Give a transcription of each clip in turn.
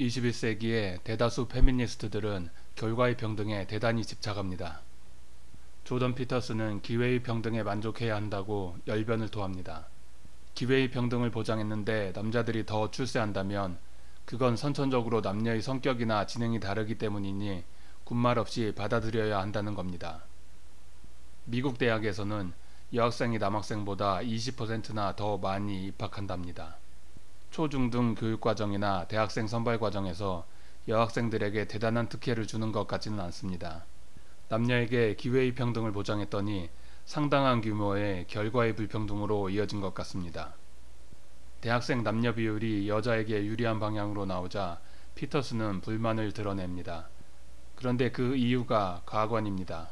21세기의 대다수 페미니스트들은 결과의 평등에 대단히 집착합니다. 조던 피터스는 기회의 평등에 만족해야 한다고 열변을 토합니다. 기회의 평등을 보장했는데 남자들이 더 출세한다면 그건 선천적으로 남녀의 성격이나 지능이 다르기 때문이니 군말 없이 받아들여야 한다는 겁니다. 미국 대학에서는 여학생이 남학생보다 20%나 더 많이 입학한답니다. 초중등 교육과정이나 대학생 선발 과정에서 여학생들에게 대단한 특혜를 주는 것 같지는 않습니다. 남녀에게 기회의 평등을 보장했더니 상당한 규모의 결과의 불평등으로 이어진 것 같습니다. 대학생 남녀 비율이 여자에게 유리한 방향으로 나오자 피터스는 불만을 드러냅니다. 그런데 그 이유가 과관입니다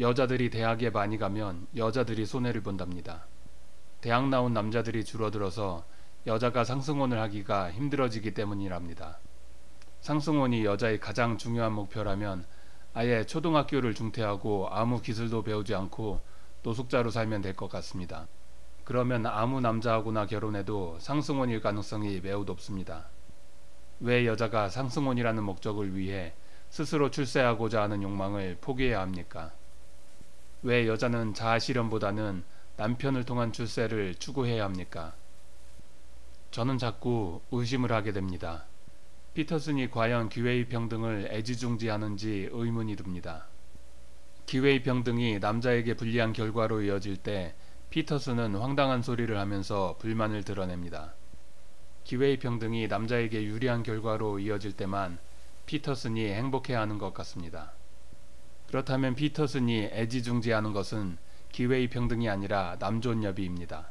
여자들이 대학에 많이 가면 여자들이 손해를 본답니다. 대학 나온 남자들이 줄어들어서 여자가 상승원을 하기가 힘들어지기 때문이랍니다. 상승원이 여자의 가장 중요한 목표라면 아예 초등학교를 중퇴하고 아무 기술도 배우지 않고 노숙자로 살면 될 것 같습니다. 그러면 아무 남자하고나 결혼해도 상승원일 가능성이 매우 높습니다. 왜 여자가 상승원이라는 목적을 위해 스스로 출세하고자 하는 욕망을 포기해야 합니까? 왜 여자는 자아실현보다는 남편을 통한 출세를 추구해야 합니까? 저는 자꾸 의심을 하게 됩니다. 피터슨이 과연 기회의 평등을 애지중지하는지 의문이 듭니다. 기회의 평등이 남자에게 불리한 결과로 이어질 때 피터슨은 황당한 소리를 하면서 불만을 드러냅니다. 기회의 평등이 남자에게 유리한 결과로 이어질 때만 피터슨이 행복해하는 것 같습니다. 그렇다면 피터슨이 애지중지하는 것은 기회의 평등이 아니라 남존여비입니다.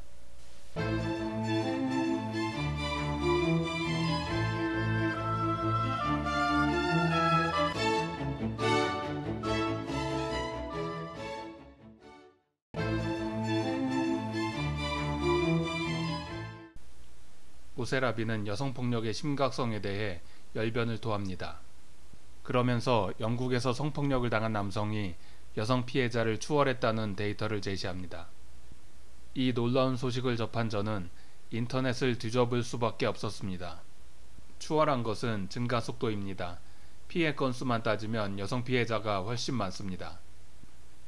보세라비는 여성폭력의 심각성에 대해 열변을 토합니다. 그러면서 영국에서 성폭력을 당한 남성이 여성 피해자를 추월했다는 데이터를 제시합니다. 이 놀라운 소식을 접한 저는 인터넷을 뒤져볼 수밖에 없었습니다. 추월한 것은 증가 속도입니다. 피해 건수만 따지면 여성 피해자가 훨씬 많습니다.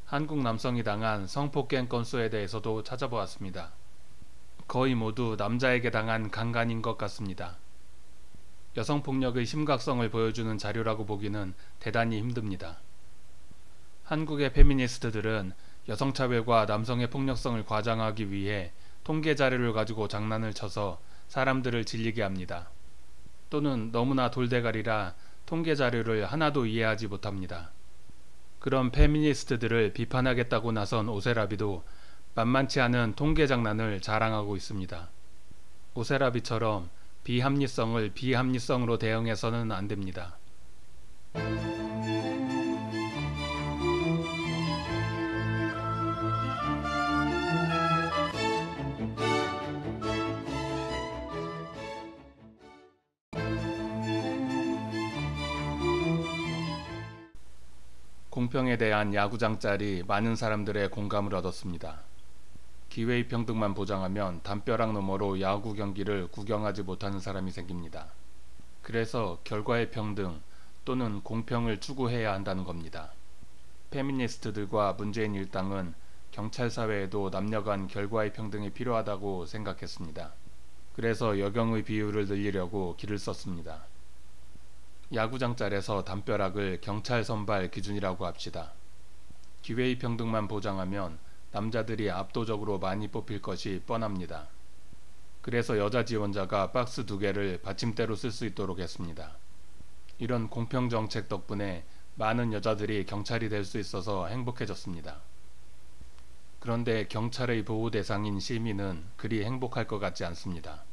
한국 남성이 당한 성폭행 건수에 대해서도 찾아보았습니다. 거의 모두 남자에게 당한 강간인 것 같습니다. 여성폭력의 심각성을 보여주는 자료라고 보기는 대단히 힘듭니다. 한국의 페미니스트들은 여성차별과 남성의 폭력성을 과장하기 위해 통계 자료를 가지고 장난을 쳐서 사람들을 질리게 합니다. 또는 너무나 돌대가리라 통계 자료를 하나도 이해하지 못합니다. 그런 페미니스트들을 비판하겠다고 나선 오세라비도 만만치 않은 통계 장난을 자랑하고 있습니다. 오세라비처럼 비합리성을 비합리성으로 대응해서는 안 됩니다. 공평에 대한 야구장짤이 많은 사람들의 공감을 얻었습니다. 기회의 평등만 보장하면 담벼락 너머로 야구 경기를 구경하지 못하는 사람이 생깁니다. 그래서 결과의 평등 또는 공평을 추구해야 한다는 겁니다. 페미니스트들과 문재인 일당은 경찰 사회에도 남녀 간 결과의 평등이 필요하다고 생각했습니다. 그래서 여경의 비율을 늘리려고 길을 썼습니다. 야구장 짤에서 담벼락을 경찰 선발 기준이라고 합시다. 기회의 평등만 보장하면 남자들이 압도적으로 많이 뽑힐 것이 뻔합니다. 그래서 여자 지원자가 박스 두 개를 받침대로 쓸 수 있도록 했습니다. 이런 공평 정책 덕분에 많은 여자들이 경찰이 될 수 있어서 행복해졌습니다. 그런데 경찰의 보호 대상인 시민은 그리 행복할 것 같지 않습니다.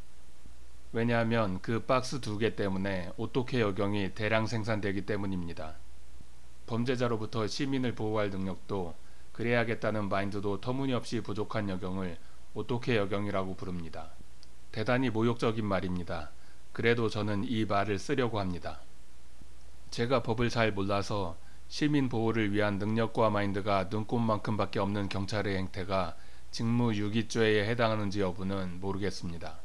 왜냐하면 그 박스 두 개 때문에 어떻게 여경이 대량 생산되기 때문입니다. 범죄자로부터 시민을 보호할 능력도 그래야겠다는 마인드도 터무니없이 부족한 여경을 어떻게 여경이라고 부릅니다. 대단히 모욕적인 말입니다. 그래도 저는 이 말을 쓰려고 합니다. 제가 법을 잘 몰라서 시민 보호를 위한 능력과 마인드가 눈꼽만큼밖에 없는 경찰의 행태가 직무 유기죄에 해당하는지 여부는 모르겠습니다.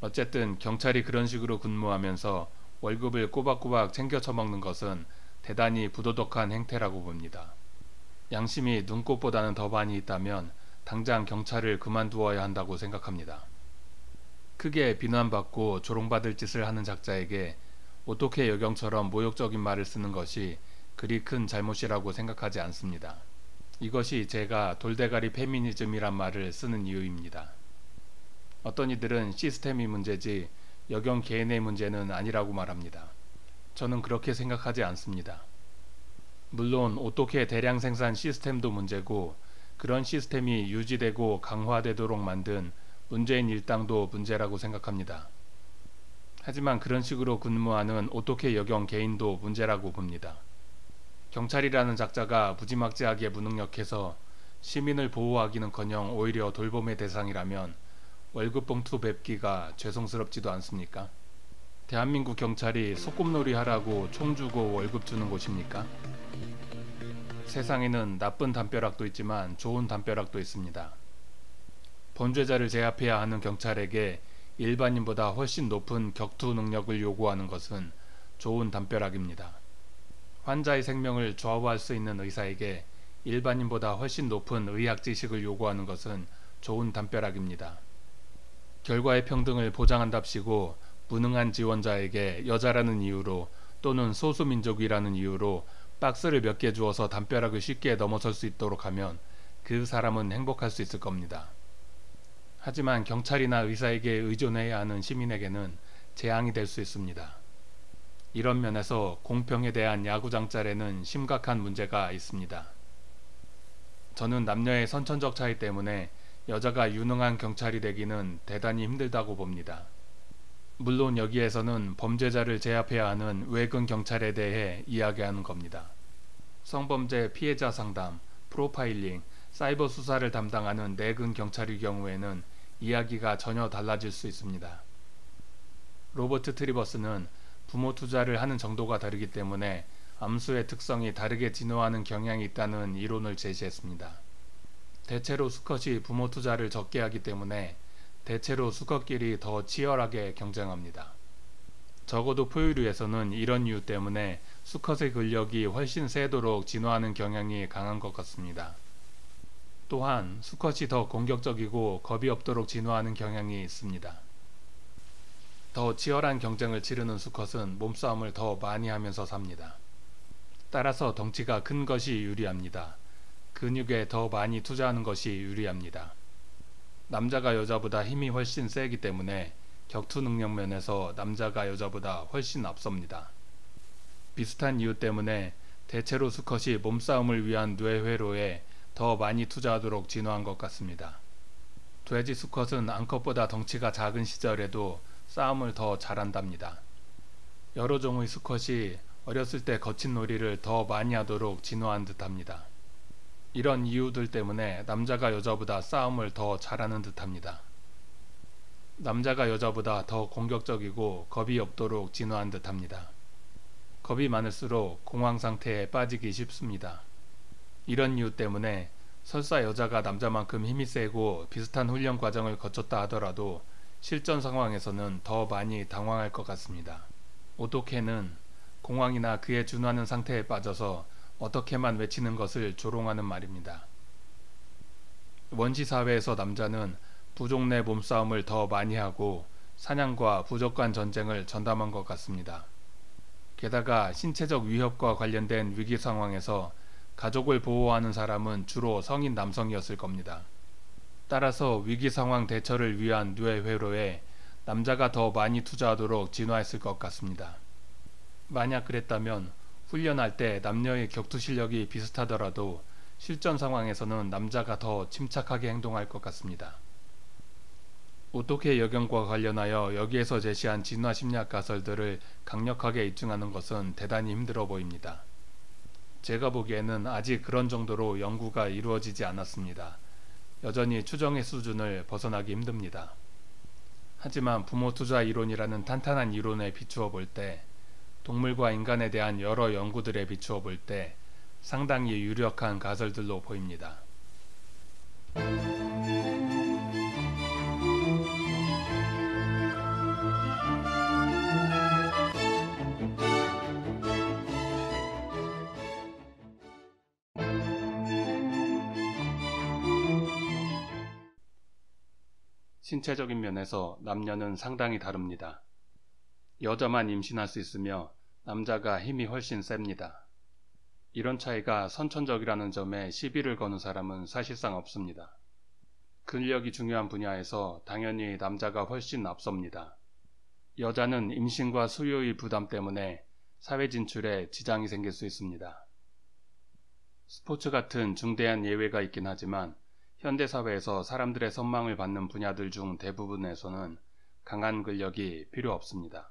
어쨌든 경찰이 그런 식으로 근무하면서 월급을 꼬박꼬박 챙겨 처먹는 것은 대단히 부도덕한 행태라고 봅니다. 양심이 눈꽃보다는 더 많이 있다면 당장 경찰을 그만두어야 한다고 생각합니다. 크게 비난받고 조롱받을 짓을 하는 작자에게 어떻게 여경처럼 모욕적인 말을 쓰는 것이 그리 큰 잘못이라고 생각하지 않습니다. 이것이 제가 돌대가리 페미니즘이란 말을 쓰는 이유입니다. 어떤 이들은 시스템이 문제지 여경 개인의 문제는 아니라고 말합니다. 저는 그렇게 생각하지 않습니다. 물론 어떻게 대량 생산 시스템도 문제고 그런 시스템이 유지되고 강화되도록 만든 문재인 일당도 문제라고 생각합니다. 하지만 그런 식으로 근무하는 어떻게 여경 개인도 문제라고 봅니다. 경찰이라는 작자가 무지막지하게 무능력해서 시민을 보호하기는커녕 오히려 돌봄의 대상이라면 월급 봉투 뵙기가 죄송스럽지도 않습니까? 대한민국 경찰이 소꿉놀이 하라고 총 주고 월급 주는 곳입니까? 세상에는 나쁜 담벼락도 있지만 좋은 담벼락도 있습니다. 범죄자를 제압해야 하는 경찰에게 일반인보다 훨씬 높은 격투 능력을 요구하는 것은 좋은 담벼락입니다. 환자의 생명을 좌우할 수 있는 의사에게 일반인보다 훨씬 높은 의학 지식을 요구하는 것은 좋은 담벼락입니다. 결과의 평등을 보장한답시고 무능한 지원자에게 여자라는 이유로 또는 소수민족이라는 이유로 박스를 몇 개 주어서 담벼락을 쉽게 넘어설 수 있도록 하면 그 사람은 행복할 수 있을 겁니다. 하지만 경찰이나 의사에게 의존해야 하는 시민에게는 재앙이 될 수 있습니다. 이런 면에서 공평에 대한 야구장 짤에는 심각한 문제가 있습니다. 저는 남녀의 선천적 차이 때문에 여자가 유능한 경찰이 되기는 대단히 힘들다고 봅니다. 물론 여기에서는 범죄자를 제압해야 하는 외근 경찰에 대해 이야기하는 겁니다. 성범죄 피해자 상담, 프로파일링, 사이버 수사를 담당하는 내근 경찰의 경우에는 이야기가 전혀 달라질 수 있습니다. 로버트 트리버스는 부모 투자를 하는 정도가 다르기 때문에 암수의 특성이 다르게 진화하는 경향이 있다는 이론을 제시했습니다. 대체로 수컷이 부모 투자를 적게 하기 때문에 대체로 수컷끼리 더 치열하게 경쟁합니다. 적어도 포유류에서는 이런 이유 때문에 수컷의 근력이 훨씬 세도록 진화하는 경향이 강한 것 같습니다. 또한 수컷이 더 공격적이고 겁이 없도록 진화하는 경향이 있습니다. 더 치열한 경쟁을 치르는 수컷은 몸싸움을 더 많이 하면서 삽니다. 따라서 덩치가 큰 것이 유리합니다. 근육에 더 많이 투자하는 것이 유리합니다. 남자가 여자보다 힘이 훨씬 세기 때문에 격투 능력 면에서 남자가 여자보다 훨씬 앞섭니다. 비슷한 이유 때문에 대체로 수컷이 몸싸움을 위한 뇌회로에 더 많이 투자하도록 진화한 것 같습니다. 돼지 수컷은 암컷보다 덩치가 작은 시절에도 싸움을 더 잘한답니다. 여러 종의 수컷이 어렸을 때 거친 놀이를 더 많이 하도록 진화한 듯합니다. 이런 이유들 때문에 남자가 여자보다 싸움을 더 잘하는 듯합니다. 남자가 여자보다 더 공격적이고 겁이 없도록 진화한 듯합니다. 겁이 많을수록 공황 상태에 빠지기 쉽습니다. 이런 이유 때문에 설사 여자가 남자만큼 힘이 세고 비슷한 훈련 과정을 거쳤다 하더라도 실전 상황에서는 더 많이 당황할 것 같습니다. 오토케는 공황이나 그에 준하는 상태에 빠져서 어떻게만 외치는 것을 조롱하는 말입니다. 원시 사회에서 남자는 부족 내 몸싸움을 더 많이 하고 사냥과 부족 간 전쟁을 전담한 것 같습니다. 게다가 신체적 위협과 관련된 위기 상황에서 가족을 보호하는 사람은 주로 성인 남성이었을 겁니다. 따라서 위기 상황 대처를 위한 뇌회로에 남자가 더 많이 투자하도록 진화했을 것 같습니다. 만약 그랬다면 훈련할 때 남녀의 격투 실력이 비슷하더라도 실전 상황에서는 남자가 더 침착하게 행동할 것 같습니다. 어떻게 여경과 관련하여 여기에서 제시한 진화 심리학 가설들을 강력하게 입증하는 것은 대단히 힘들어 보입니다. 제가 보기에는 아직 그런 정도로 연구가 이루어지지 않았습니다. 여전히 추정의 수준을 벗어나기 힘듭니다. 하지만 부모 투자 이론이라는 탄탄한 이론에 비추어 볼때 동물과 인간에 대한 여러 연구들에 비추어 볼 때 상당히 유력한 가설들로 보입니다. 신체적인 면에서 남녀는 상당히 다릅니다. 여자만 임신할 수 있으며 남자가 힘이 훨씬 셉니다. 이런 차이가 선천적이라는 점에 시비를 거는 사람은 사실상 없습니다. 근력이 중요한 분야에서 당연히 남자가 훨씬 앞섭니다. 여자는 임신과 수요의 부담 때문에 사회 진출에 지장이 생길 수 있습니다. 스포츠 같은 중대한 예외가 있긴 하지만 현대사회에서 사람들의 선망을 받는 분야들 중 대부분에서는 강한 근력이 필요 없습니다.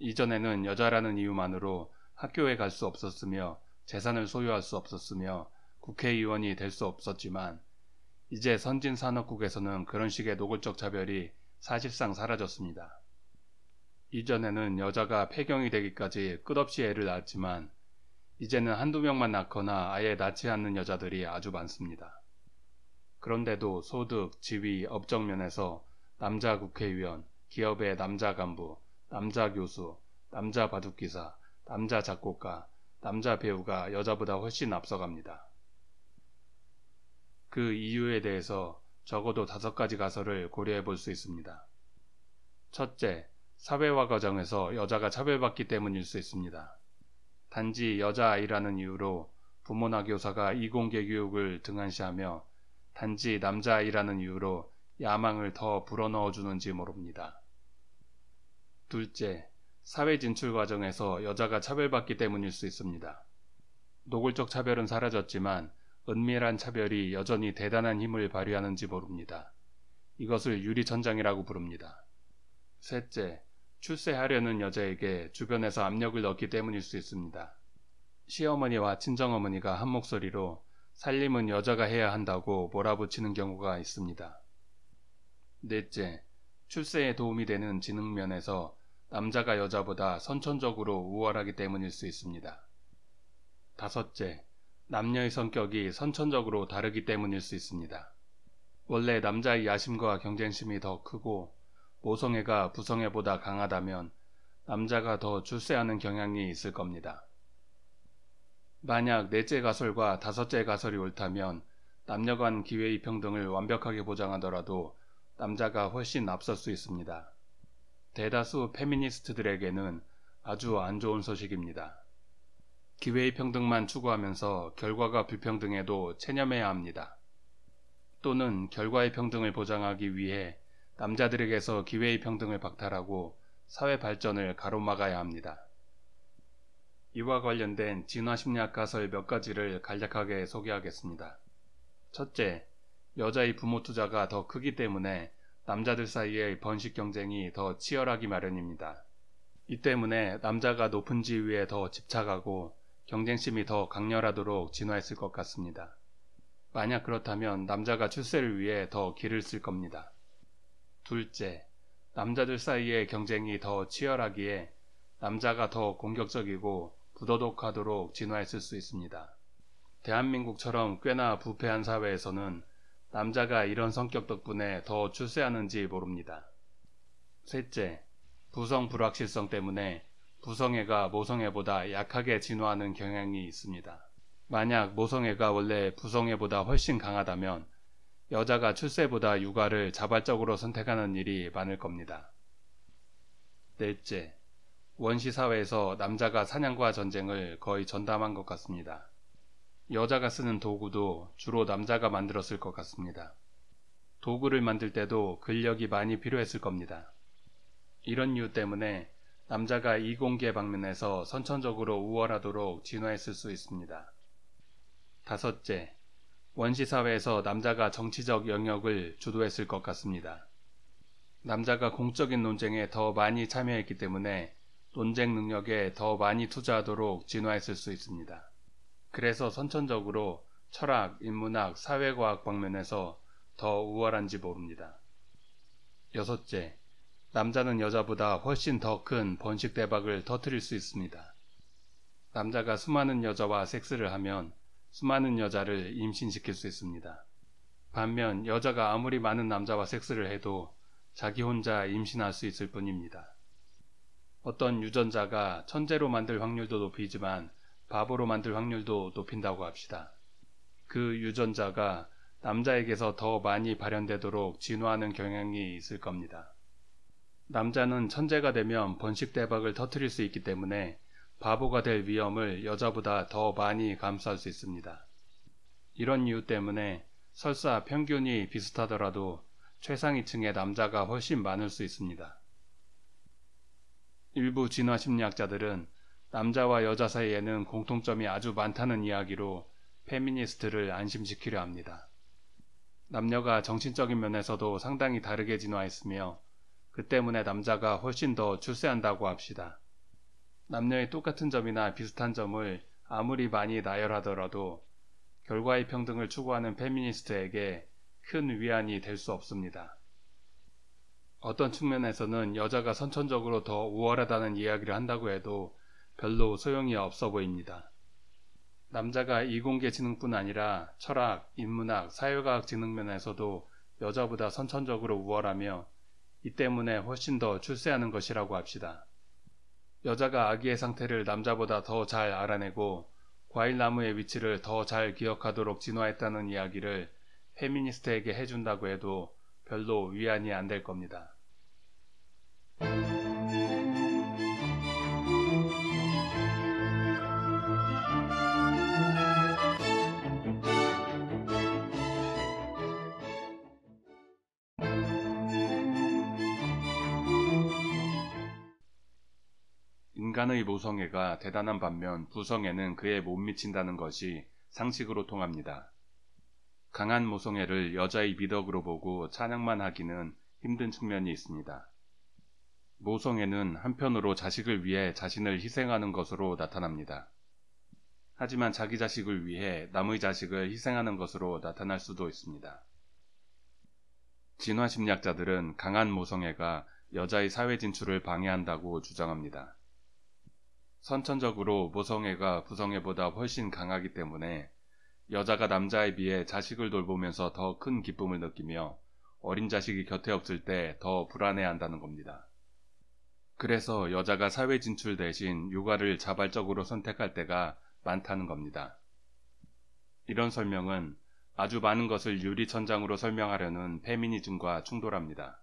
이전에는 여자라는 이유만으로 학교에 갈 수 없었으며 재산을 소유할 수 없었으며 국회의원이 될 수 없었지만 이제 선진 산업국에서는 그런 식의 노골적 차별이 사실상 사라졌습니다. 이전에는 여자가 폐경이 되기까지 끝없이 애를 낳았지만 이제는 한두 명만 낳거나 아예 낳지 않는 여자들이 아주 많습니다. 그런데도 소득, 지위, 업적 면에서 남자 국회의원, 기업의 남자 간부, 남자 교수, 남자 바둑기사, 남자 작곡가, 남자 배우가 여자보다 훨씬 앞서갑니다. 그 이유에 대해서 적어도 다섯 가지 가설을 고려해 볼 수 있습니다. 첫째, 사회화 과정에서 여자가 차별받기 때문일 수 있습니다. 단지 여자아이라는 이유로 부모나 교사가 이공계 교육을 등한시하며 단지 남자아이라는 이유로 야망을 더 불어넣어주는지 모릅니다. 둘째, 사회 진출 과정에서 여자가 차별받기 때문일 수 있습니다. 노골적 차별은 사라졌지만 은밀한 차별이 여전히 대단한 힘을 발휘하는지 모릅니다. 이것을 유리천장이라고 부릅니다. 셋째, 출세하려는 여자에게 주변에서 압력을 넣기 때문일 수 있습니다. 시어머니와 친정어머니가 한 목소리로 살림은 여자가 해야 한다고 몰아붙이는 경우가 있습니다. 넷째, 출세에 도움이 되는 지능면에서 남자가 여자보다 선천적으로 우월하기 때문일 수 있습니다. 다섯째, 남녀의 성격이 선천적으로 다르기 때문일 수 있습니다. 원래 남자의 야심과 경쟁심이 더 크고 모성애가 부성애보다 강하다면 남자가 더 출세하는 경향이 있을 겁니다. 만약 넷째 가설과 다섯째 가설이 옳다면 남녀 간 기회의 평등을 완벽하게 보장하더라도 남자가 훨씬 앞설 수 있습니다. 대다수 페미니스트들에게는 아주 안 좋은 소식입니다. 기회의 평등만 추구하면서 결과가 불평등해도 체념해야 합니다. 또는 결과의 평등을 보장하기 위해 남자들에게서 기회의 평등을 박탈하고 사회 발전을 가로막아야 합니다. 이와 관련된 진화심리학 가설 몇 가지를 간략하게 소개하겠습니다. 첫째, 여자의 부모 투자가 더 크기 때문에 남자들 사이의 번식 경쟁이 더 치열하기 마련입니다. 이 때문에 남자가 높은 지위에 더 집착하고 경쟁심이 더 강렬하도록 진화했을 것 같습니다. 만약 그렇다면 남자가 출세를 위해 더 길을 쓸 겁니다. 둘째, 남자들 사이의 경쟁이 더 치열하기에 남자가 더 공격적이고 부도덕하도록 진화했을 수 있습니다. 대한민국처럼 꽤나 부패한 사회에서는 남자가 이런 성격 덕분에 더 출세하는지 모릅니다. 셋째, 부성 불확실성 때문에 부성애가 모성애보다 약하게 진화하는 경향이 있습니다. 만약 모성애가 원래 부성애보다 훨씬 강하다면 여자가 출세보다 육아를 자발적으로 선택하는 일이 많을 겁니다. 넷째, 원시 사회에서 남자가 사냥과 전쟁을 거의 전담한 것 같습니다. 여자가 쓰는 도구도 주로 남자가 만들었을 것 같습니다. 도구를 만들 때도 근력이 많이 필요했을 겁니다. 이런 이유 때문에 남자가 이공계 방면에서 선천적으로 우월하도록 진화했을 수 있습니다. 다섯째, 원시사회에서 남자가 정치적 영역을 주도했을 것 같습니다. 남자가 공적인 논쟁에 더 많이 참여했기 때문에 논쟁 능력에 더 많이 투자하도록 진화했을 수 있습니다. 그래서 선천적으로 철학, 인문학, 사회과학 방면에서 더 우월한지 모릅니다. 여섯째, 남자는 여자보다 훨씬 더 큰 번식 대박을 터트릴 수 있습니다. 남자가 수많은 여자와 섹스를 하면 수많은 여자를 임신시킬 수 있습니다. 반면 여자가 아무리 많은 남자와 섹스를 해도 자기 혼자 임신할 수 있을 뿐입니다. 어떤 유전자가 천재로 만들 확률도 높이지만 바보로 만들 확률도 높인다고 합시다. 그 유전자가 남자에게서 더 많이 발현되도록 진화하는 경향이 있을 겁니다. 남자는 천재가 되면 번식 대박을 터트릴 수 있기 때문에 바보가 될 위험을 여자보다 더 많이 감수할 수 있습니다. 이런 이유 때문에 설사 평균이 비슷하더라도 최상위층의 남자가 훨씬 많을 수 있습니다. 일부 진화 심리학자들은 남자와 여자 사이에는 공통점이 아주 많다는 이야기로 페미니스트를 안심시키려 합니다. 남녀가 정신적인 면에서도 상당히 다르게 진화했으며 그 때문에 남자가 훨씬 더 출세한다고 합시다. 남녀의 똑같은 점이나 비슷한 점을 아무리 많이 나열하더라도 결과의 평등을 추구하는 페미니스트에게 큰 위안이 될 수 없습니다. 어떤 측면에서는 여자가 선천적으로 더 우월하다는 이야기를 한다고 해도 별로 소용이 없어 보입니다. 남자가 이공계 지능뿐 아니라 철학, 인문학, 사회과학 지능 면에서도 여자보다 선천적으로 우월하며 이 때문에 훨씬 더 출세하는 것이라고 합시다. 여자가 아기의 상태를 남자보다 더 잘 알아내고 과일나무의 위치를 더 잘 기억하도록 진화했다는 이야기를 페미니스트에게 해준다고 해도 별로 위안이 안 될 겁니다. 인간의 모성애가 대단한 반면 부성애는 그에 못 미친다는 것이 상식으로 통합니다. 강한 모성애를 여자의 미덕으로 보고 찬양만 하기는 힘든 측면이 있습니다. 모성애는 한편으로 자식을 위해 자신을 희생하는 것으로 나타납니다. 하지만 자기 자식을 위해 남의 자식을 희생하는 것으로 나타날 수도 있습니다. 진화심리학자들은 강한 모성애가 여자의 사회 진출을 방해한다고 주장합니다. 선천적으로 모성애가 부성애보다 훨씬 강하기 때문에 여자가 남자에 비해 자식을 돌보면서 더 큰 기쁨을 느끼며 어린 자식이 곁에 없을 때 더 불안해한다는 겁니다. 그래서 여자가 사회 진출 대신 육아를 자발적으로 선택할 때가 많다는 겁니다. 이런 설명은 아주 많은 것을 유리천장으로 설명하려는 페미니즘과 충돌합니다.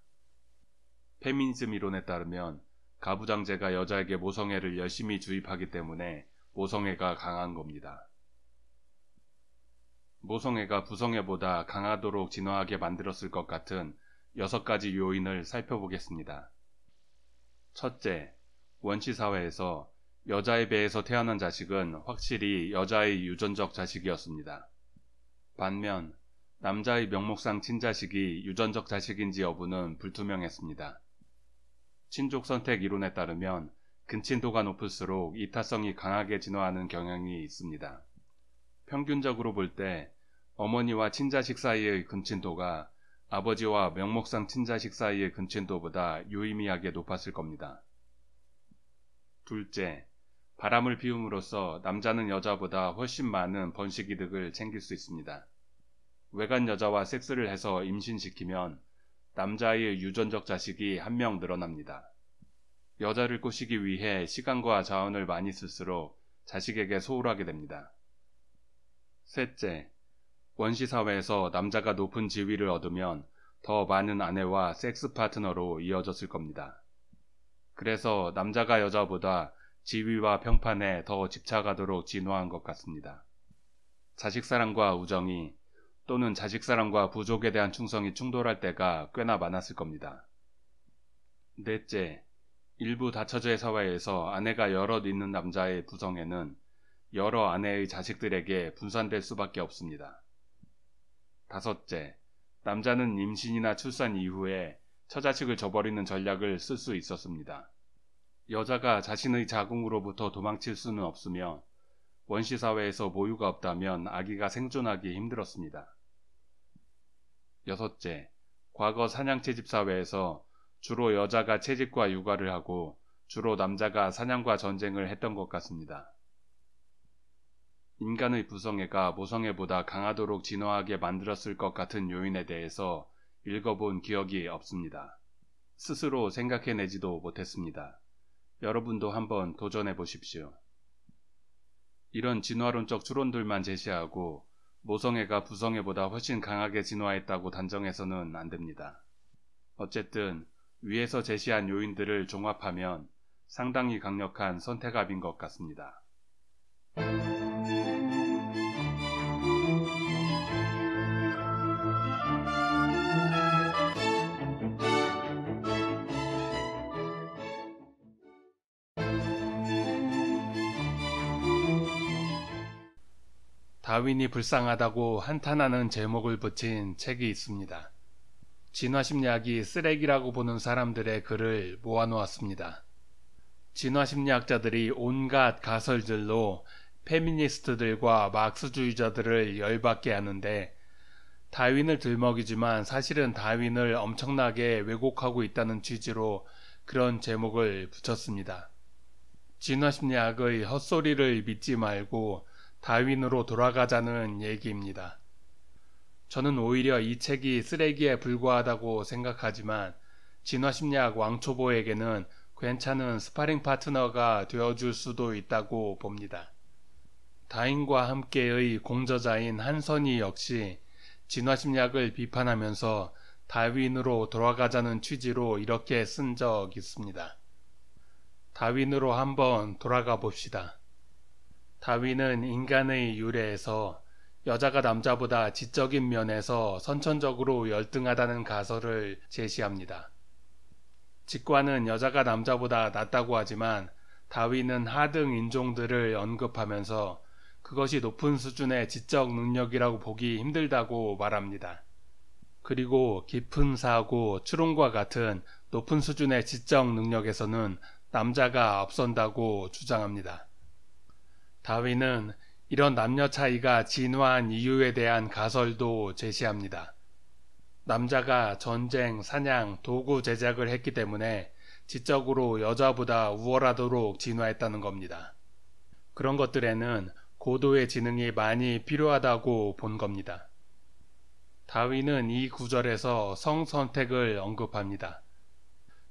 페미니즘 이론에 따르면 가부장제가 여자에게 모성애를 열심히 주입하기 때문에 모성애가 강한 겁니다. 모성애가 부성애보다 강하도록 진화하게 만들었을 것 같은 여섯 가지 요인을 살펴보겠습니다. 첫째, 원시사회에서 여자의 배에서 태어난 자식은 확실히 여자의 유전적 자식이었습니다. 반면, 남자의 명목상 친자식이 유전적 자식인지 여부는 불투명했습니다. 친족 선택 이론에 따르면 근친도가 높을수록 이타성이 강하게 진화하는 경향이 있습니다. 평균적으로 볼 때 어머니와 친자식 사이의 근친도가 아버지와 명목상 친자식 사이의 근친도보다 유의미하게 높았을 겁니다. 둘째, 바람을 피움으로써 남자는 여자보다 훨씬 많은 번식 이득을 챙길 수 있습니다. 외간 여자와 섹스를 해서 임신시키면 남자아이의 유전적 자식이 한 명 늘어납니다. 여자를 꼬시기 위해 시간과 자원을 많이 쓸수록 자식에게 소홀하게 됩니다. 셋째, 원시사회에서 남자가 높은 지위를 얻으면 더 많은 아내와 섹스 파트너로 이어졌을 겁니다. 그래서 남자가 여자보다 지위와 평판에 더 집착하도록 진화한 것 같습니다. 자식 사랑과 우정이 또는 자식사랑과 부족에 대한 충성이 충돌할 때가 꽤나 많았을 겁니다. 넷째, 일부 다처제 사회에서 아내가 여럿 있는 남자의 부성에는 여러 아내의 자식들에게 분산될 수밖에 없습니다. 다섯째, 남자는 임신이나 출산 이후에 처자식을 저버리는 전략을 쓸 수 있었습니다. 여자가 자신의 자궁으로부터 도망칠 수는 없으며 원시 사회에서 모유가 없다면 아기가 생존하기 힘들었습니다. 여섯째, 과거 사냥채집사회에서 주로 여자가 채집과 육아를 하고 주로 남자가 사냥과 전쟁을 했던 것 같습니다. 인간의 부성애가 모성애보다 강하도록 진화하게 만들었을 것 같은 요인에 대해서 읽어본 기억이 없습니다. 스스로 생각해내지도 못했습니다. 여러분도 한번 도전해 보십시오. 이런 진화론적 추론들만 제시하고 모성애가 부성애보다 훨씬 강하게 진화했다고 단정해서는 안 됩니다. 어쨌든 위에서 제시한 요인들을 종합하면 상당히 강력한 선택압인 것 같습니다. 다윈이 불쌍하다고 한탄하는 제목을 붙인 책이 있습니다. 진화심리학이 쓰레기라고 보는 사람들의 글을 모아놓았습니다. 진화심리학자들이 온갖 가설들로 페미니스트들과 막스주의자들을 열받게 하는데 다윈을 들먹이지만 사실은 다윈을 엄청나게 왜곡하고 있다는 취지로 그런 제목을 붙였습니다. 진화심리학의 헛소리를 믿지 말고 다윈으로 돌아가자는 얘기입니다. 저는 오히려 이 책이 쓰레기에 불과하다고 생각하지만 진화심리학 왕초보에게는 괜찮은 스파링 파트너가 되어줄 수도 있다고 봅니다. 다인과 함께의 공저자인 한선이 역시 진화심리학을 비판하면서 다윈으로 돌아가자는 취지로 이렇게 쓴 적 있습니다. 다윈으로 한번 돌아가 봅시다. 다윈은 인간의 유래에서 여자가 남자보다 지적인 면에서 선천적으로 열등하다는 가설을 제시합니다. 직관은 여자가 남자보다 낫다고 하지만 다윈은 하등 인종들을 언급하면서 그것이 높은 수준의 지적 능력이라고 보기 힘들다고 말합니다. 그리고 깊은 사고, 추론과 같은 높은 수준의 지적 능력에서는 남자가 앞선다고 주장합니다. 다윈은 이런 남녀 차이가 진화한 이유에 대한 가설도 제시합니다. 남자가 전쟁, 사냥, 도구 제작을 했기 때문에 지적으로 여자보다 우월하도록 진화했다는 겁니다. 그런 것들에는 고도의 지능이 많이 필요하다고 본 겁니다. 다윈은 이 구절에서 성 선택을 언급합니다.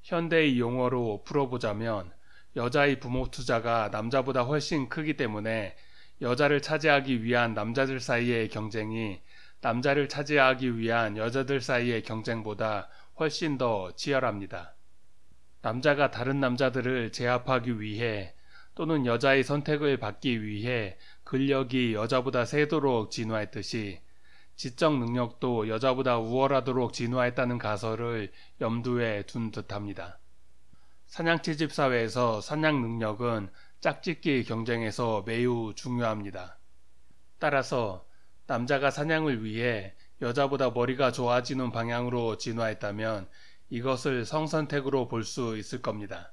현대의 용어로 풀어보자면 여자의 부모 투자가 남자보다 훨씬 크기 때문에 여자를 차지하기 위한 남자들 사이의 경쟁이 남자를 차지하기 위한 여자들 사이의 경쟁보다 훨씬 더 치열합니다. 남자가 다른 남자들을 제압하기 위해 또는 여자의 선택을 받기 위해 근력이 여자보다 세도록 진화했듯이 지적 능력도 여자보다 우월하도록 진화했다는 가설을 염두에 둔 듯합니다. 사냥채집 사회에서 사냥 능력은 짝짓기 경쟁에서 매우 중요합니다. 따라서 남자가 사냥을 위해 여자보다 머리가 좋아지는 방향으로 진화했다면 이것을 성선택으로 볼 수 있을 겁니다.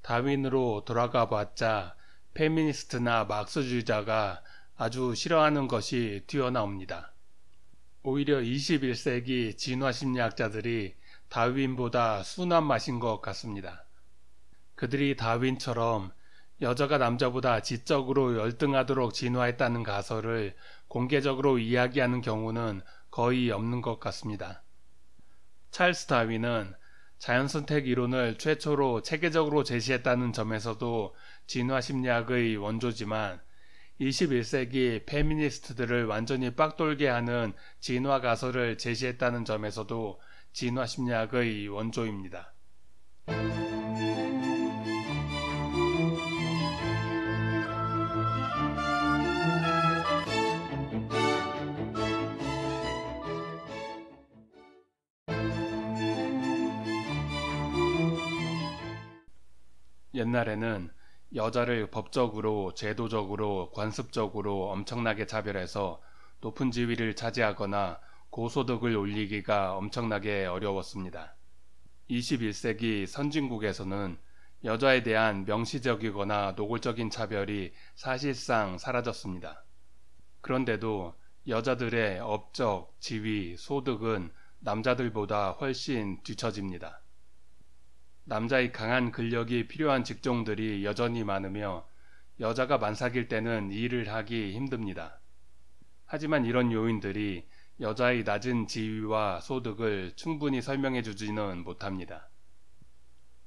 다윈으로 돌아가 봤자 페미니스트나 막스주의자가 아주 싫어하는 것이 튀어나옵니다. 오히려 21세기 진화심리학자들이 다윈보다 순한 맛인 것 같습니다. 그들이 다윈처럼 여자가 남자보다 지적으로 열등하도록 진화했다는 가설을 공개적으로 이야기하는 경우는 거의 없는 것 같습니다. 찰스 다윈은 자연선택 이론을 최초로 체계적으로 제시했다는 점에서도 진화심리학의 원조지만 21세기 페미니스트들을 완전히 빡돌게 하는 진화 가설을 제시했다는 점에서도 진화심리학의 원조입니다. 옛날에는 여자를 법적으로, 제도적으로, 관습적으로 엄청나게 차별해서 높은 지위를 차지하거나 고소득을 올리기가 엄청나게 어려웠습니다. 21세기 선진국에서는 여자에 대한 명시적이거나 노골적인 차별이 사실상 사라졌습니다. 그런데도 여자들의 업적, 지위, 소득은 남자들보다 훨씬 뒤처집니다. 남자의 강한 근력이 필요한 직종들이 여전히 많으며 여자가 만삭일 때는 일을 하기 힘듭니다. 하지만 이런 요인들이 여자의 낮은 지위와 소득을 충분히 설명해 주지는 못합니다.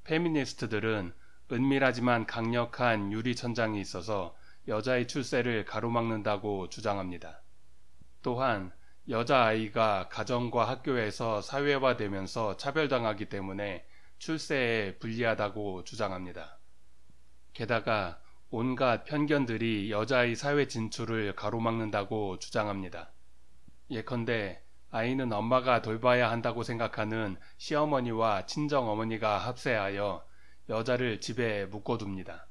페미니스트들은 은밀하지만 강력한 유리천장이 있어서 여자의 출세를 가로막는다고 주장합니다. 또한 여자아이가 가정과 학교에서 사회화되면서 차별당하기 때문에 출세에 불리하다고 주장합니다. 게다가 온갖 편견들이 여자의 사회 진출을 가로막는다고 주장합니다. 예컨대 아이는 엄마가 돌봐야 한다고 생각하는 시어머니와 친정어머니가 합세하여 여자를 집에 묶어둡니다.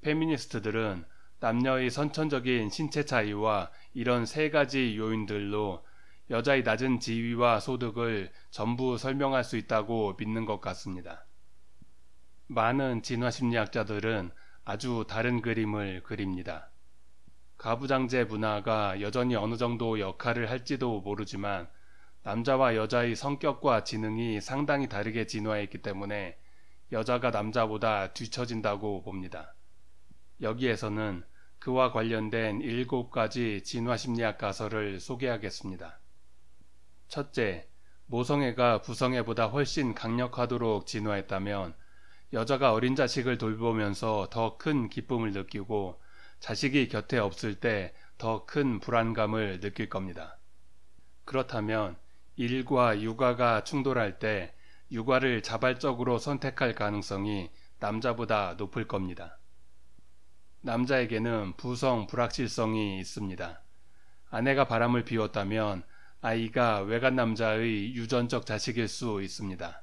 페미니스트들은 남녀의 선천적인 신체 차이와 이런 세 가지 요인들로 여자의 낮은 지위와 소득을 전부 설명할 수 있다고 믿는 것 같습니다. 많은 진화심리학자들은 아주 다른 그림을 그립니다. 가부장제 문화가 여전히 어느 정도 역할을 할지도 모르지만 남자와 여자의 성격과 지능이 상당히 다르게 진화했기 때문에 여자가 남자보다 뒤처진다고 봅니다. 여기에서는 그와 관련된 일곱 가지 진화심리학 가설을 소개하겠습니다. 첫째, 모성애가 부성애보다 훨씬 강력하도록 진화했다면 여자가 어린 자식을 돌보면서 더 큰 기쁨을 느끼고 자식이 곁에 없을 때 더 큰 불안감을 느낄 겁니다. 그렇다면 일과 육아가 충돌할 때 육아를 자발적으로 선택할 가능성이 남자보다 높을 겁니다. 남자에게는 부성 불확실성이 있습니다. 아내가 바람을 비웠다면 아이가 외간 남자의 유전적 자식일 수 있습니다.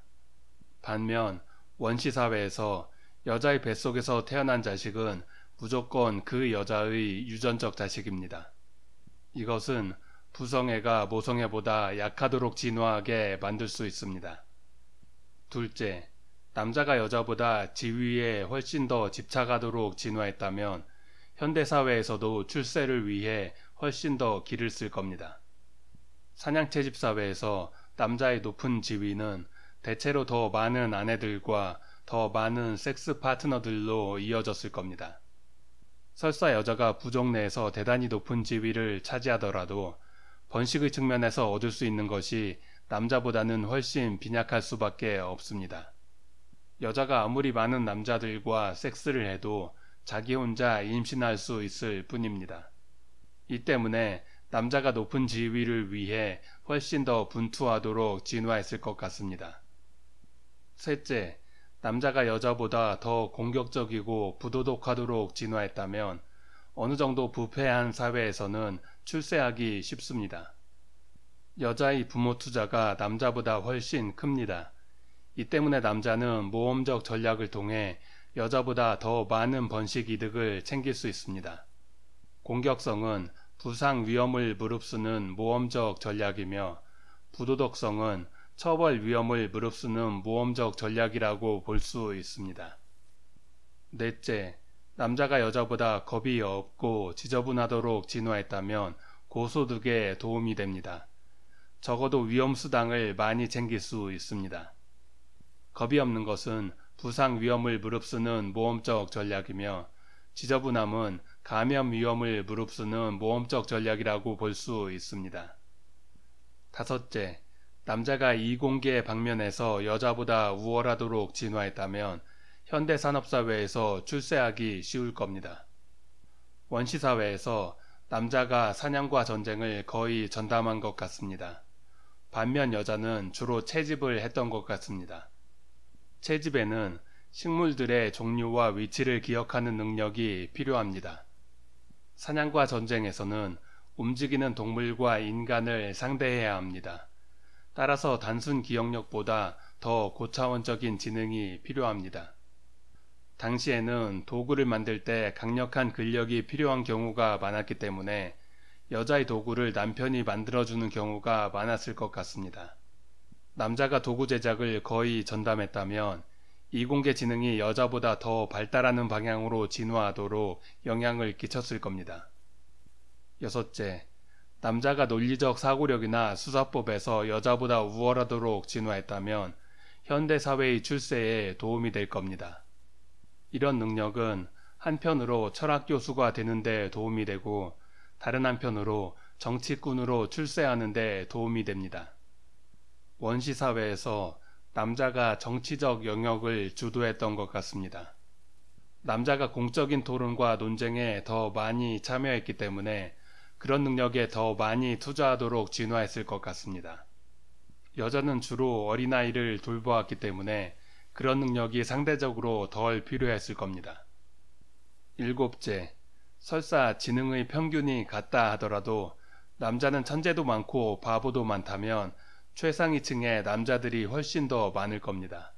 반면 원시 사회에서 여자의 뱃속에서 태어난 자식은 무조건 그 여자의 유전적 자식입니다. 이것은 부성애가 모성애보다 약하도록 진화하게 만들 수 있습니다. 둘째, 남자가 여자보다 지위에 훨씬 더 집착하도록 진화했다면 현대사회에서도 출세를 위해 훨씬 더 길을 쓸 겁니다. 사냥채집 사회에서 남자의 높은 지위는 대체로 더 많은 아내들과 더 많은 섹스 파트너들로 이어졌을 겁니다. 설사 여자가 부족 내에서 대단히 높은 지위를 차지하더라도 번식의 측면에서 얻을 수 있는 것이 남자보다는 훨씬 빈약할 수밖에 없습니다. 여자가 아무리 많은 남자들과 섹스를 해도 자기 혼자 임신할 수 있을 뿐입니다. 이 때문에 남자가 높은 지위를 위해 훨씬 더 분투하도록 진화했을 것 같습니다. 셋째, 남자가 여자보다 더 공격적이고 부도덕하도록 진화했다면 어느 정도 부패한 사회에서는 출세하기 쉽습니다. 여자의 부모 투자가 남자보다 훨씬 큽니다. 이 때문에 남자는 모험적 전략을 통해 여자보다 더 많은 번식 이득을 챙길 수 있습니다. 공격성은 부상 위험을 무릅쓰는 모험적 전략이며 부도덕성은 처벌 위험을 무릅쓰는 모험적 전략이라고 볼 수 있습니다. 넷째, 남자가 여자보다 겁이 없고 지저분하도록 진화했다면 고소득에 도움이 됩니다. 적어도 위험수당을 많이 챙길 수 있습니다. 겁이 없는 것은 부상 위험을 무릅쓰는 모험적 전략이며 지저분함은 감염 위험을 무릅쓰는 모험적 전략이라고 볼 수 있습니다. 다섯째, 남자가 이공계 방면에서 여자보다 우월하도록 진화했다면 현대 산업사회에서 출세하기 쉬울 겁니다. 원시사회에서 남자가 사냥과 전쟁을 거의 전담한 것 같습니다. 반면 여자는 주로 채집을 했던 것 같습니다. 채집에는 식물들의 종류와 위치를 기억하는 능력이 필요합니다. 사냥과 전쟁에서는 움직이는 동물과 인간을 상대해야 합니다. 따라서 단순 기억력보다 더 고차원적인 지능이 필요합니다. 당시에는 도구를 만들 때 강력한 근력이 필요한 경우가 많았기 때문에 여자의 도구를 남편이 만들어주는 경우가 많았을 것 같습니다. 남자가 도구 제작을 거의 전담했다면 이공계 지능이 여자보다 더 발달하는 방향으로 진화하도록 영향을 끼쳤을 겁니다. 여섯째, 남자가 논리적 사고력이나 수사법에서 여자보다 우월하도록 진화했다면 현대 사회의 출세에 도움이 될 겁니다. 이런 능력은 한편으로 철학 교수가 되는데 도움이 되고 다른 한편으로 정치꾼으로 출세하는데 도움이 됩니다. 원시 사회에서 남자가 정치적 영역을 주도했던 것 같습니다. 남자가 공적인 토론과 논쟁에 더 많이 참여했기 때문에 그런 능력에 더 많이 투자하도록 진화했을 것 같습니다. 여자는 주로 어린아이를 돌보았기 때문에 그런 능력이 상대적으로 덜 필요했을 겁니다. 일곱째, 설사 지능의 평균이 같다 하더라도 남자는 천재도 많고 바보도 많다면 최상위층의 남자들이 훨씬 더 많을 겁니다.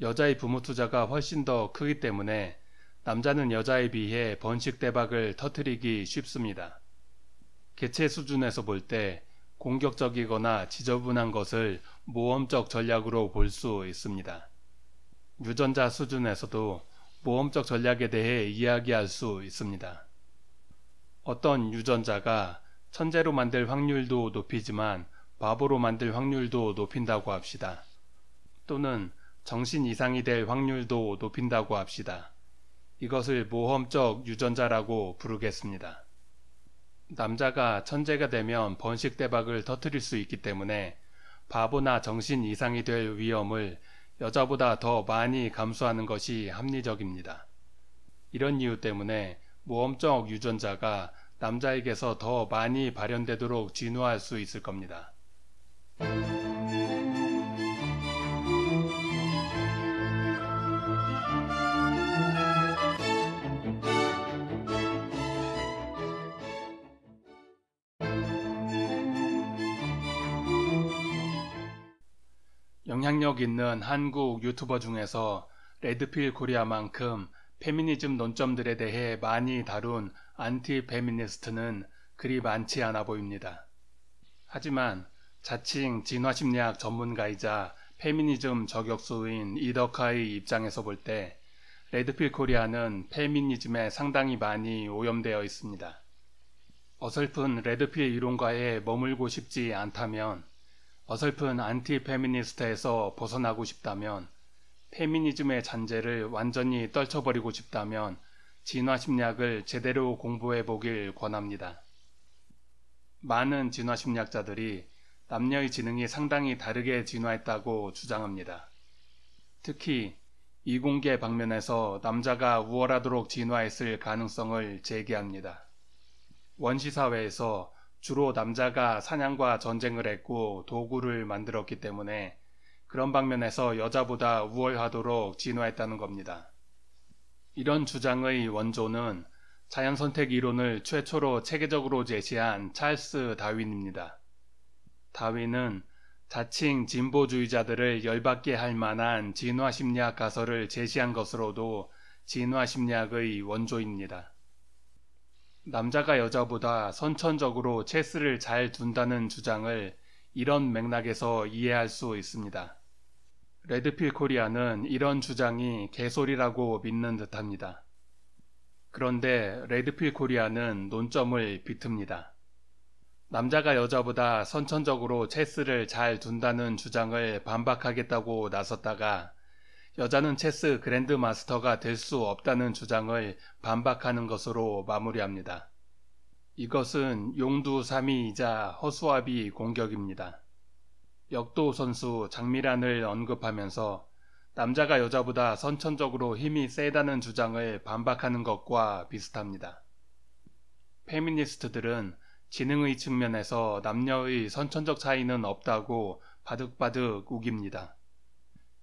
여자의 부모 투자가 훨씬 더 크기 때문에 남자는 여자에 비해 번식 대박을 터뜨리기 쉽습니다. 개체 수준에서 볼 때 공격적이거나 지저분한 것을 모험적 전략으로 볼 수 있습니다. 유전자 수준에서도 모험적 전략에 대해 이야기할 수 있습니다. 어떤 유전자가 천재로 만들 확률도 높이지만 바보로 만들 확률도 높인다고 합시다. 또는 정신 이상이 될 확률도 높인다고 합시다. 이것을 모험적 유전자라고 부르겠습니다. 남자가 천재가 되면 번식 대박을 터뜨릴 수 있기 때문에 바보나 정신 이상이 될 위험을 여자보다 더 많이 감수하는 것이 합리적입니다. 이런 이유 때문에 모험적 유전자가 남자에게서 더 많이 발현되도록 진화할 수 있을 겁니다. 영향력 있는 한국 유튜버 중에서 레드필 코리아만큼 페미니즘 논점들에 대해 많이 다룬 안티 페미니스트는 그리 많지 않아 보입니다. 하지만 자칭 진화심리학 전문가이자 페미니즘 저격수인 이덕하의 입장에서 볼 때 레드필 코리아는 페미니즘에 상당히 많이 오염되어 있습니다. 어설픈 레드필 이론가에 머물고 싶지 않다면 어설픈 안티 페미니스트에서 벗어나고 싶다면 페미니즘의 잔재를 완전히 떨쳐버리고 싶다면 진화 심리학을 제대로 공부해 보길 권합니다. 많은 진화 심리학자들이 남녀의 지능이 상당히 다르게 진화했다고 주장합니다. 특히 이공계 방면에서 남자가 우월하도록 진화했을 가능성을 제기합니다. 원시사회에서 주로 남자가 사냥과 전쟁을 했고 도구를 만들었기 때문에 그런 방면에서 여자보다 우월하도록 진화했다는 겁니다. 이런 주장의 원조는 자연 선택 이론을 최초로 체계적으로 제시한 찰스 다윈입니다. 다윈은 자칭 진보주의자들을 열받게 할 만한 진화 심리학 가설을 제시한 것으로도 진화 심리학의 원조입니다. 남자가 여자보다 선천적으로 체스를 잘 둔다는 주장을 이런 맥락에서 이해할 수 있습니다. 레드필 코리아는 이런 주장이 개소리라고 믿는 듯합니다. 그런데 레드필 코리아는 논점을 비틉니다. 남자가 여자보다 선천적으로 체스를 잘 둔다는 주장을 반박하겠다고 나섰다가 여자는 체스 그랜드 마스터가 될 수 없다는 주장을 반박하는 것으로 마무리합니다. 이것은 용두 삼이이자 허수아비 공격입니다. 역도 선수 장미란을 언급하면서 남자가 여자보다 선천적으로 힘이 세다는 주장을 반박하는 것과 비슷합니다. 페미니스트들은 지능의 측면에서 남녀의 선천적 차이는 없다고 바득바득 우깁니다.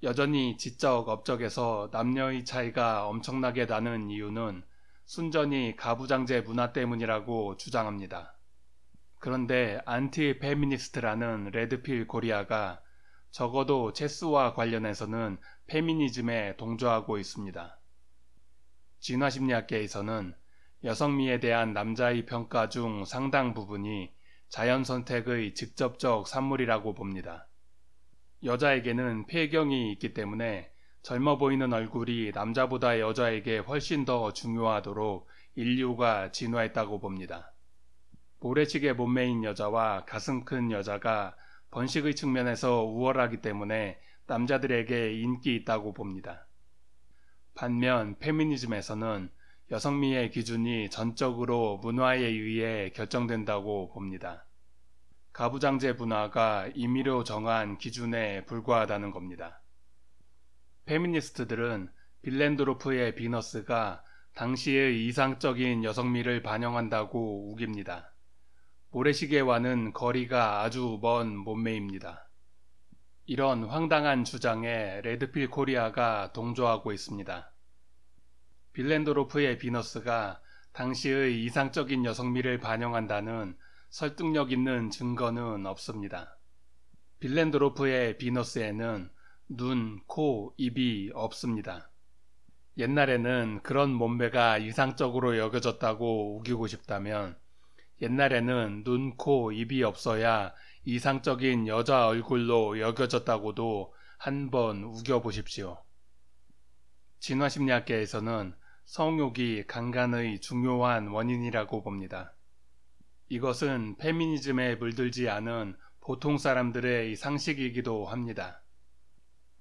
여전히 지적 업적에서 남녀의 차이가 엄청나게 나는 이유는 순전히 가부장제 문화 때문이라고 주장합니다. 그런데 안티 페미니스트라는 레드필 고리아가 적어도 체스와 관련해서는 페미니즘에 동조하고 있습니다. 진화심리학계에서는 여성미에 대한 남자의 평가 중 상당 부분이 자연 선택의 직접적 산물이라고 봅니다. 여자에게는 폐경이 있기 때문에 젊어 보이는 얼굴이 남자보다 여자에게 훨씬 더 중요하도록 인류가 진화했다고 봅니다. 모래시계 몸매인 여자와 가슴 큰 여자가 번식의 측면에서 우월하기 때문에 남자들에게 인기 있다고 봅니다. 반면 페미니즘에서는 여성미의 기준이 전적으로 문화에 의해 결정된다고 봅니다. 가부장제 문화가 임의로 정한 기준에 불과하다는 겁니다. 페미니스트들은 빌렌드로프의 비너스가 당시의 이상적인 여성미를 반영한다고 우깁니다. 모래시계와는 거리가 아주 먼 몸매입니다. 이런 황당한 주장에 레드필 코리아가 동조하고 있습니다. 빌렌드로프의 비너스가 당시의 이상적인 여성미를 반영한다는 설득력 있는 증거는 없습니다. 빌렌드로프의 비너스에는 눈, 코, 입이 없습니다. 옛날에는 그런 몸매가 이상적으로 여겨졌다고 우기고 싶다면 옛날에는 눈, 코, 입이 없어야 이상적인 여자 얼굴로 여겨졌다고도 한번 우겨보십시오. 진화심리학계에서는 성욕이 강간의 중요한 원인이라고 봅니다. 이것은 페미니즘에 물들지 않은 보통 사람들의 상식이기도 합니다.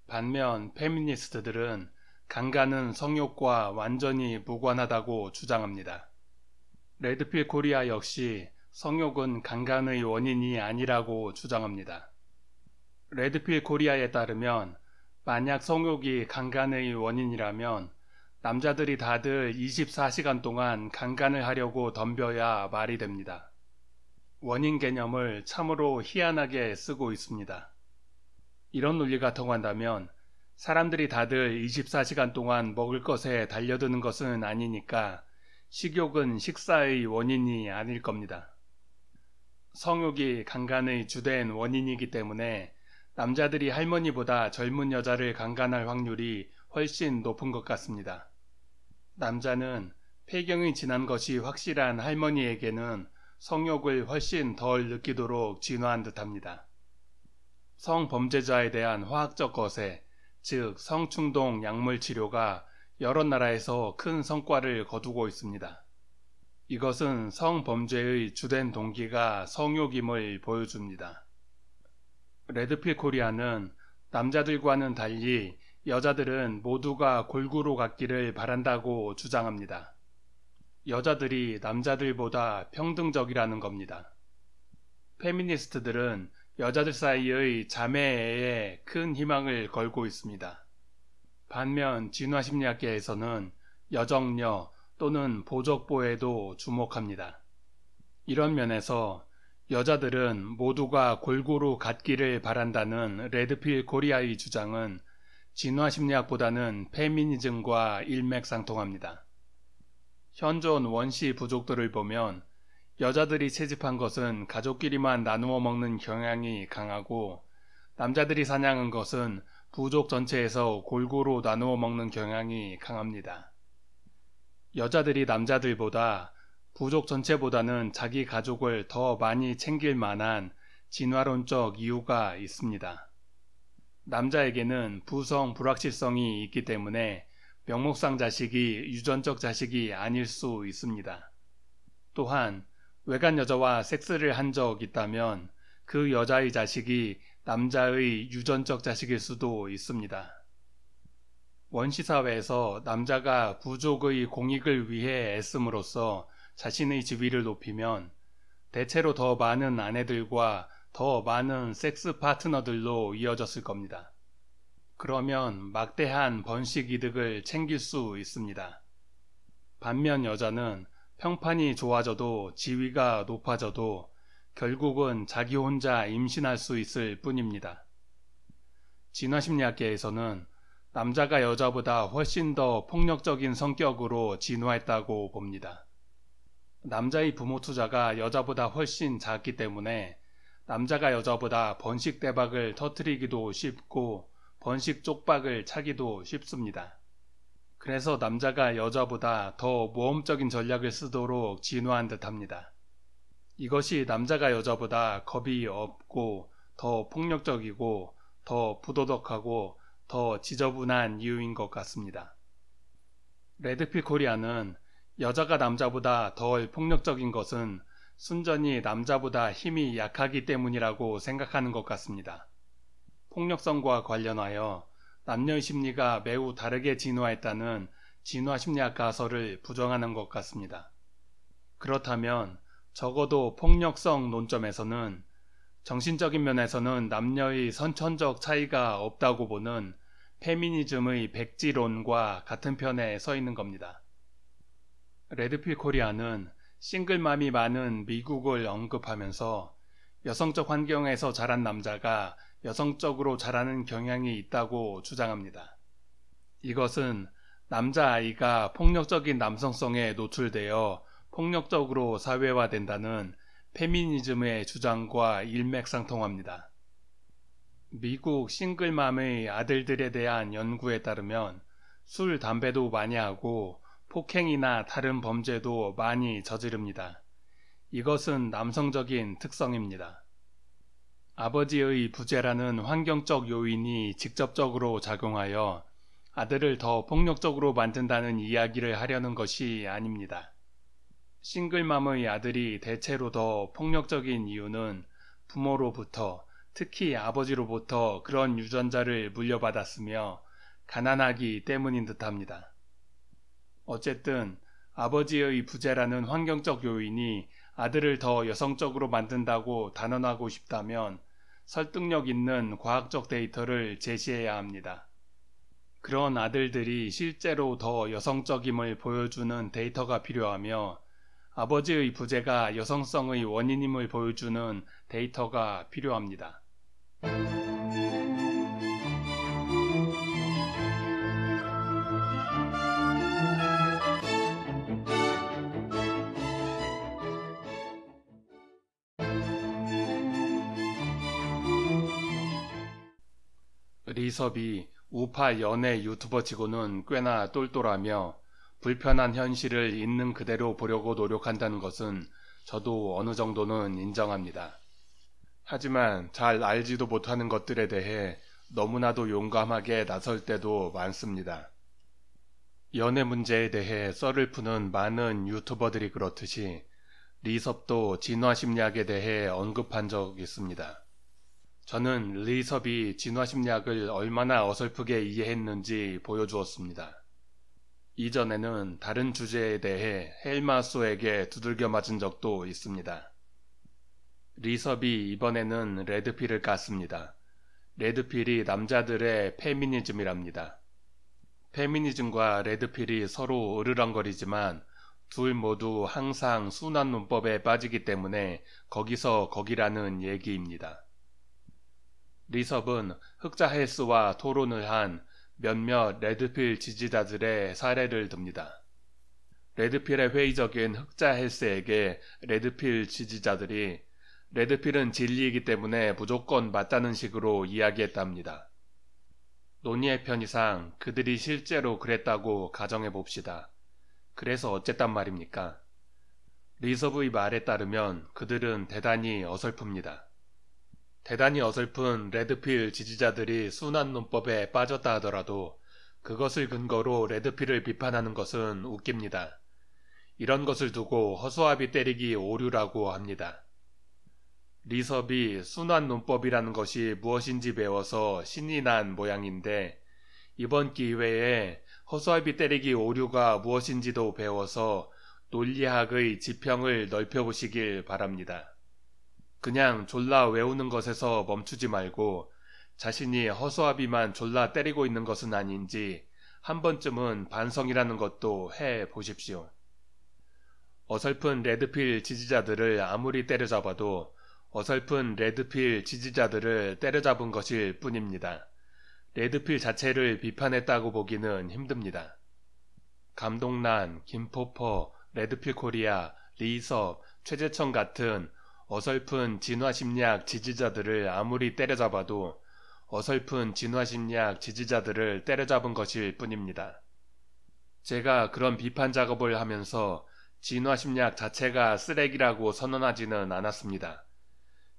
반면 페미니스트들은 강간은 성욕과 완전히 무관하다고 주장합니다. 레드필 코리아 역시 성욕은 강간의 원인이 아니라고 주장합니다. 레드필 코리아에 따르면 만약 성욕이 강간의 원인이라면 남자들이 다들 24시간 동안 강간을 하려고 덤벼야 말이 됩니다. 원인 개념을 참으로 희한하게 쓰고 있습니다. 이런 논리가 통한다면 사람들이 다들 24시간 동안 먹을 것에 달려드는 것은 아니니까 식욕은 식사의 원인이 아닐 겁니다. 성욕이 강간의 주된 원인이기 때문에 남자들이 할머니보다 젊은 여자를 강간할 확률이 훨씬 높은 것 같습니다. 남자는 폐경이 지난 것이 확실한 할머니에게는 성욕을 훨씬 덜 느끼도록 진화한 듯합니다. 성범죄자에 대한 화학적 거세, 즉 성충동 약물 치료가 여러 나라에서 큰 성과를 거두고 있습니다. 이것은 성범죄의 주된 동기가 성욕임을 보여줍니다. 레드필 코리아는 남자들과는 달리 여자들은 모두가 골고루 갖기를 바란다고 주장합니다. 여자들이 남자들보다 평등적이라는 겁니다. 페미니스트들은 여자들 사이의 자매애에 큰 희망을 걸고 있습니다. 반면 진화심리학계에서는 여정녀 또는 보적보에도 주목합니다. 이런 면에서 여자들은 모두가 골고루 갖기를 바란다는 레드필 코리아의 주장은 진화심리학보다는 페미니즘과 일맥상통합니다. 현존 원시 부족들을 보면 여자들이 채집한 것은 가족끼리만 나누어 먹는 경향이 강하고 남자들이 사냥한 것은 부족 전체에서 골고루 나누어 먹는 경향이 강합니다. 여자들이 남자들보다 부족 전체보다는 자기 가족을 더 많이 챙길 만한 진화론적 이유가 있습니다. 남자에게는 부성 불확실성이 있기 때문에 명목상 자식이 유전적 자식이 아닐 수 있습니다. 또한 외간 여자와 섹스를 한 적 있다면 그 여자의 자식이 남자의 유전적 자식일 수도 있습니다. 원시사회에서 남자가 부족의 공익을 위해 애씀으로써 자신의 지위를 높이면 대체로 더 많은 아내들과 더 많은 섹스 파트너들로 이어졌을 겁니다. 그러면 막대한 번식 이득을 챙길 수 있습니다. 반면 여자는 평판이 좋아져도 지위가 높아져도 결국은 자기 혼자 임신할 수 있을 뿐입니다. 진화심리학계에서는 남자가 여자보다 훨씬 더 폭력적인 성격으로 진화했다고 봅니다. 남자의 부모 투자가 여자보다 훨씬 작기 때문에 남자가 여자보다 번식 대박을 터뜨리기도 쉽고 번식 쪽박을 차기도 쉽습니다. 그래서 남자가 여자보다 더 모험적인 전략을 쓰도록 진화한 듯 합니다. 이것이 남자가 여자보다 겁이 없고 더 폭력적이고 더 부도덕하고 더 지저분한 이유인 것 같습니다. 레드피 코리아는 여자가 남자보다 덜 폭력적인 것은 순전히 남자보다 힘이 약하기 때문이라고 생각하는 것 같습니다. 폭력성과 관련하여 남녀의 심리가 매우 다르게 진화했다는 진화 심리학 가설을 부정하는 것 같습니다. 그렇다면 적어도 폭력성 논점에서는 정신적인 면에서는 남녀의 선천적 차이가 없다고 보는 페미니즘의 백지론과 같은 편에 서 있는 겁니다. 레드필 코리아는 싱글맘이 많은 미국을 언급하면서 여성적 환경에서 자란 남자가 여성적으로 자라는 경향이 있다고 주장합니다. 이것은 남자아이가 폭력적인 남성성에 노출되어 폭력적으로 사회화된다는 페미니즘의 주장과 일맥상통합니다. 미국 싱글맘의 아들들에 대한 연구에 따르면 술, 담배도 많이 하고 폭행이나 다른 범죄도 많이 저지릅니다. 이것은 남성적인 특성입니다. 아버지의 부재라는 환경적 요인이 직접적으로 작용하여 아들을 더 폭력적으로 만든다는 이야기를 하려는 것이 아닙니다. 싱글맘의 아들이 대체로 더 폭력적인 이유는 부모로부터 특히 아버지로부터 그런 유전자를 물려받았으며 가난하기 때문인 듯합니다. 어쨌든 아버지의 부재라는 환경적 요인이 아들을 더 여성적으로 만든다고 단언하고 싶다면 설득력 있는 과학적 데이터를 제시해야 합니다. 그런 아들들이 실제로 더 여성적임을 보여주는 데이터가 필요하며 아버지의 부재가 여성성의 원인임을 보여주는 데이터가 필요합니다. 이섭이 우파 연애 유튜버치고는 꽤나 똘똘하며 불편한 현실을 있는 그대로 보려고 노력한다는 것은 저도 어느 정도는 인정합니다. 하지만 잘 알지도 못하는 것들에 대해 너무나도 용감하게 나설 때도 많습니다. 연애 문제에 대해 썰을 푸는 많은 유튜버들이 그렇듯이 리섭도 진화 심리학에 대해 언급한 적 있습니다. 저는 리섭이 진화심리학을 얼마나 어설프게 이해했는지 보여주었습니다. 이전에는 다른 주제에 대해 헬마소에게 두들겨 맞은 적도 있습니다. 리섭이 이번에는 레드필을 깠습니다. 레드필이 남자들의 페미니즘이랍니다. 페미니즘과 레드필이 서로 으르렁거리지만 둘 모두 항상 순한 논법에 빠지기 때문에 거기서 거기라는 얘기입니다. 리섭은 흑자 헬스와 토론을 한 몇몇 레드필 지지자들의 사례를 듭니다. 레드필의 회의적인 흑자 헬스에게 레드필 지지자들이 레드필은 진리이기 때문에 무조건 맞다는 식으로 이야기했답니다. 논의의 편의상 그들이 실제로 그랬다고 가정해 봅시다. 그래서 어쨌단 말입니까? 리서브의 말에 따르면 그들은 대단히 어설픕니다. 대단히 어설픈 레드필 지지자들이 순환 논법에 빠졌다 하더라도 그것을 근거로 레드필을 비판하는 것은 웃깁니다. 이런 것을 두고 허수아비 때리기 오류라고 합니다. 리섭이 순환 논법이라는 것이 무엇인지 배워서 신이 난 모양인데 이번 기회에 허수아비 때리기 오류가 무엇인지도 배워서 논리학의 지평을 넓혀보시길 바랍니다. 그냥 졸라 외우는 것에서 멈추지 말고 자신이 허수아비만 졸라 때리고 있는 것은 아닌지 한 번쯤은 반성이라는 것도 해 보십시오. 어설픈 레드필 지지자들을 아무리 때려잡아도 어설픈 레드필 지지자들을 때려잡은 것일 뿐입니다. 레드필 자체를 비판했다고 보기는 힘듭니다. 감독란, 김포퍼, 레드필 코리아, 리섭, 이 최재천 같은 어설픈 진화심리학 지지자들을 아무리 때려잡아도 어설픈 진화심리학 지지자들을 때려잡은 것일 뿐입니다. 제가 그런 비판 작업을 하면서 진화심리학 자체가 쓰레기라고 선언하지는 않았습니다.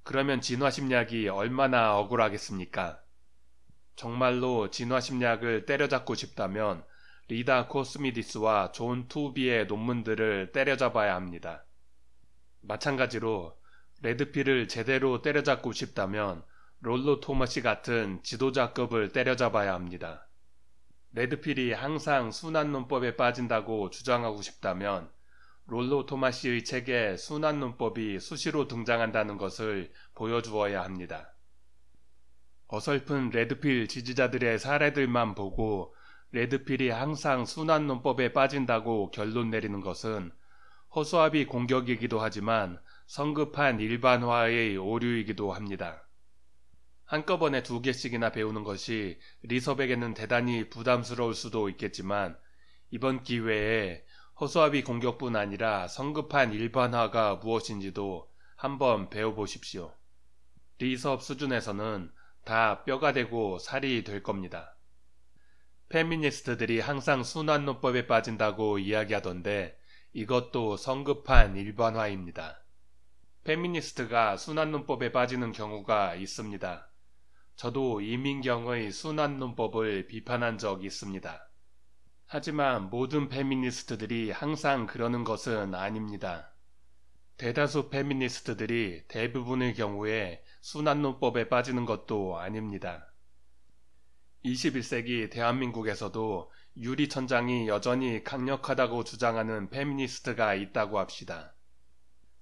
그러면 진화심리학이 얼마나 억울하겠습니까? 정말로 진화심리학을 때려잡고 싶다면 리다 코스미디스와 존 투비의 논문들을 때려잡아야 합니다. 마찬가지로 레드필을 제대로 때려잡고 싶다면 롤로 토마시 같은 지도자급을 때려잡아야 합니다. 레드필이 항상 순환논법에 빠진다고 주장하고 싶다면 롤로 토마시의 책에 순환논법이 수시로 등장한다는 것을 보여주어야 합니다. 어설픈 레드필 지지자들의 사례들만 보고 레드필이 항상 순환논법에 빠진다고 결론 내리는 것은 허수아비 공격이기도 하지만 성급한 일반화의 오류이기도 합니다. 한꺼번에 두 개씩이나 배우는 것이 리섭에게는 대단히 부담스러울 수도 있겠지만 이번 기회에 허수아비 공격뿐 아니라 성급한 일반화가 무엇인지도 한번 배워보십시오. 리섭 수준에서는 다 뼈가 되고 살이 될 겁니다. 페미니스트들이 항상 순환노법에 빠진다고 이야기하던데 이것도 성급한 일반화입니다. 페미니스트가 순환론법에 빠지는 경우가 있습니다. 저도 이민경의 순환론법을 비판한 적 있습니다. 하지만 모든 페미니스트들이 항상 그러는 것은 아닙니다. 대다수 페미니스트들이 대부분의 경우에 순환론법에 빠지는 것도 아닙니다. 21세기 대한민국에서도 유리천장이 여전히 강력하다고 주장하는 페미니스트가 있다고 합시다.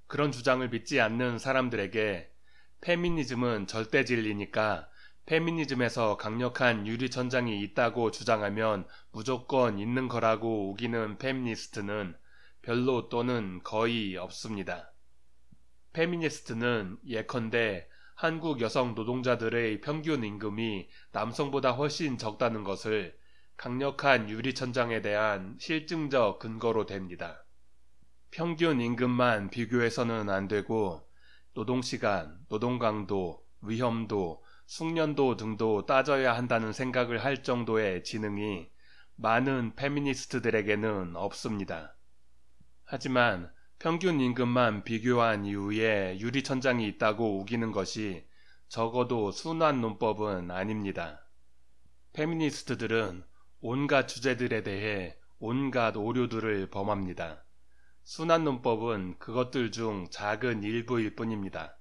그런 주장을 믿지 않는 사람들에게 페미니즘은 절대 진리니까 페미니즘에서 강력한 유리천장이 있다고 주장하면 무조건 있는 거라고 우기는 페미니스트는 별로 또는 거의 없습니다. 페미니스트는 예컨대 한국 여성 노동자들의 평균 임금이 남성보다 훨씬 적다는 것을 강력한 유리천장에 대한 실증적 근거로 됩니다. 평균 임금만 비교해서는 안 되고 노동시간, 노동강도, 위험도, 숙련도 등도 따져야 한다는 생각을 할 정도의 지능이 많은 페미니스트들에게는 없습니다. 하지만 평균 임금만 비교한 이후에 유리천장이 있다고 우기는 것이 적어도 순환 논법은 아닙니다. 페미니스트들은 온갖 주제들에 대해 온갖 오류들을 범합니다. 순환논법은 그것들 중 작은 일부일 뿐입니다.